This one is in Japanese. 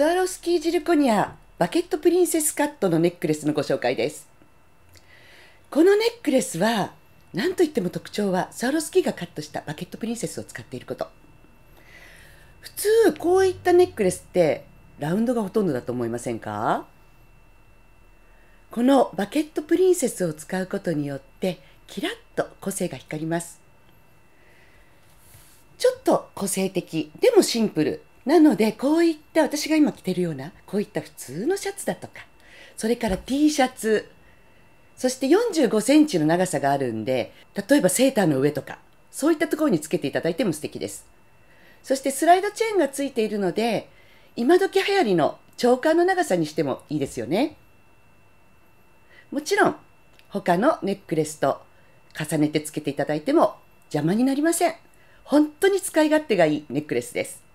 スワロスキー・ジルコニアバケットプリンセスカットのネックレスのご紹介ですこのネックレスは何といっても特徴はスワロスキーがカットしたバケットプリンセスを使っていること普通こういったネックレスってラウンドがほとんどだと思いませんかこのバケットプリンセスを使うことによってキラッと個性が光りますちょっと個性的でもシンプルなのでこういった私が今着てるようなこういった普通のシャツだとかそれから T シャツそして45センチの長さがあるんで例えばセーターの上とかそういったところにつけていただいても素敵ですそしてスライドチェーンがついているので今時流行りの長官の長さにしてもいいですよねもちろん他のネックレスと重ねてつけていただいても邪魔になりません本当に使い勝手がいいネックレスです